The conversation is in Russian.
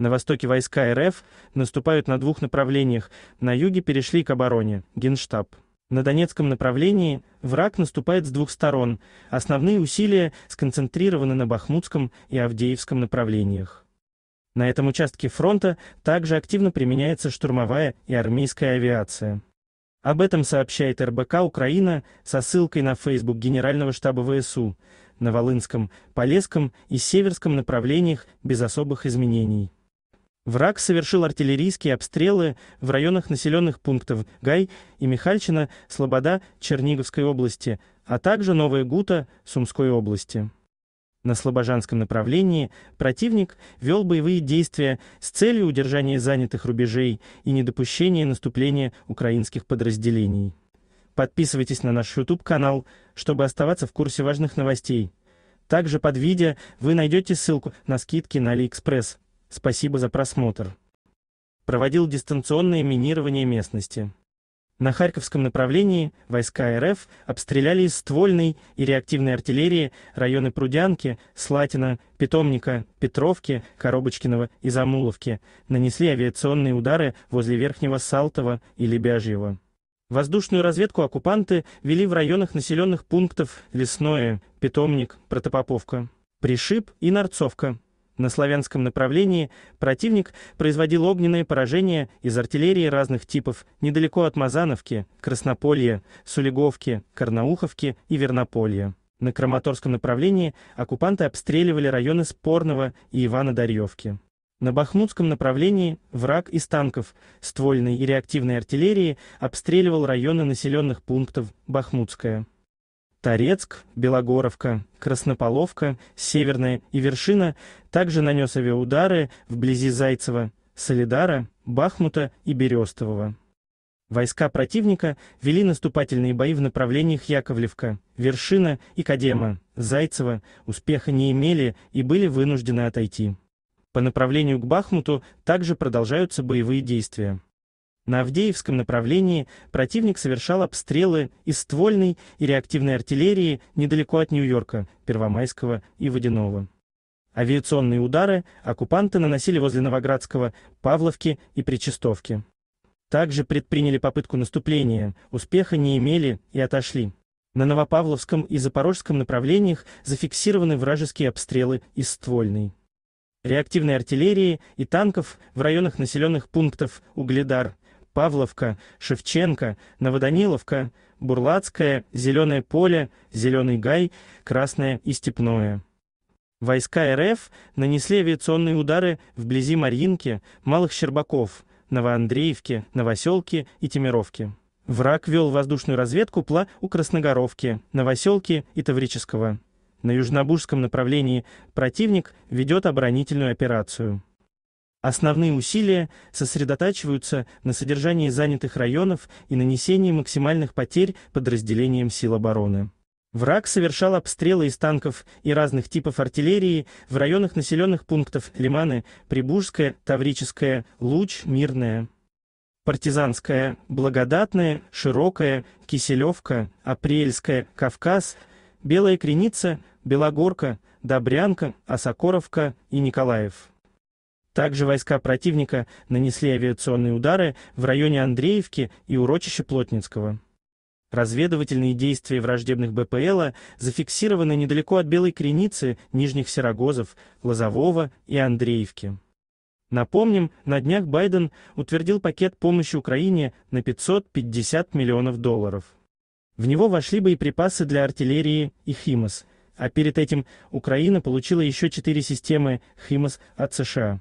На востоке войска РФ наступают на двух направлениях, на юге перешли к обороне, Генштаб. На Донецком направлении враг наступает с двух сторон, основные усилия сконцентрированы на Бахмутском и Авдеевском направлениях. На этом участке фронта также активно применяется штурмовая и армейская авиация. Об этом сообщает РБК «Украина» со ссылкой на Facebook Генерального штаба ВСУ на Волынском, Полесском и Северском направлениях без особых изменений. Враг совершил артиллерийские обстрелы в районах населенных пунктов Гай и Михальчина, Слобода Черниговской области, а также Новая Гута Сумской области. На слобожанском направлении противник вел боевые действия с целью удержания занятых рубежей и недопущения наступления украинских подразделений. Подписывайтесь на наш YouTube-канал, чтобы оставаться в курсе важных новостей. Также под видео вы найдете ссылку на скидки на AliExpress. Спасибо за просмотр. Проводил дистанционное минирование местности. На Харьковском направлении войска РФ обстреляли из ствольной и реактивной артиллерии районы Прудянки, Слатина, Питомника, Петровки, Коробочкиного и Замуловки, нанесли авиационные удары возле Верхнего Салтова и Лебяжьего. Воздушную разведку оккупанты вели в районах населенных пунктов Лесное, Питомник, Протопоповка, Пришиб и Нарцовка. На славянском направлении противник производил огненные поражения из артиллерии разных типов недалеко от Мазановки, Краснополья, Сулиговки, Карнауховки и Вернополья. На Краматорском направлении оккупанты обстреливали районы Спорного и Ивана-Дарьевки. На Бахмутском направлении враг из танков, ствольной и реактивной артиллерии обстреливал районы населенных пунктов Бахмутская. Торецк, Белогоровка, Краснополовка, Северная и Вершина также нанес авиаудары вблизи Зайцева, Солидара, Бахмута и Берестового. Войска противника вели наступательные бои в направлениях Яковлевка, Вершина и Кадема, Зайцева, успеха не имели и были вынуждены отойти. По направлению к Бахмуту также продолжаются боевые действия. На Авдеевском направлении противник совершал обстрелы из ствольной и реактивной артиллерии недалеко от Нью-Йорка, Первомайского и Водяного. Авиационные удары оккупанты наносили возле Новоградского, Павловки и Причастовки. Также предприняли попытку наступления, успеха не имели и отошли. На Новопавловском и Запорожском направлениях зафиксированы вражеские обстрелы из ствольной реактивной артиллерии и танков в районах населенных пунктов Угледар, Павловка, Шевченко, Новоданиловка, Бурлацкое, Зеленое поле, Зеленый гай, Красное и Степное. Войска РФ нанесли авиационные удары вблизи Марьинки, Малых Щербаков, Новоандреевки, Новоселки и Темировки. Враг вел воздушную разведку пла у Красногоровки, Новоселки и Таврического. На южнобужском направлении противник ведет оборонительную операцию. Основные усилия сосредотачиваются на содержании занятых районов и нанесении максимальных потерь подразделениям сил обороны. Враг совершал обстрелы из танков и разных типов артиллерии в районах населенных пунктов Лиманы, Прибужская, Таврическая, Луч, Мирная. Партизанская, Благодатная, Широкая, Киселевка, Апрельская, Кавказ, Белая Креница, Белогорка, Добрянка, Осокоровка и Николаев. Также войска противника нанесли авиационные удары в районе Андреевки и урочища Плотницкого. Разведывательные действия враждебных БПЛ зафиксированы недалеко от Белой Креницы, Нижних Серогозов, Лозового и Андреевки. Напомним, на днях Байден утвердил пакет помощи Украине на 550 миллионов долларов. В него вошли боеприпасы для артиллерии и «Химос», а перед этим Украина получила еще четыре системы «Химос» от США.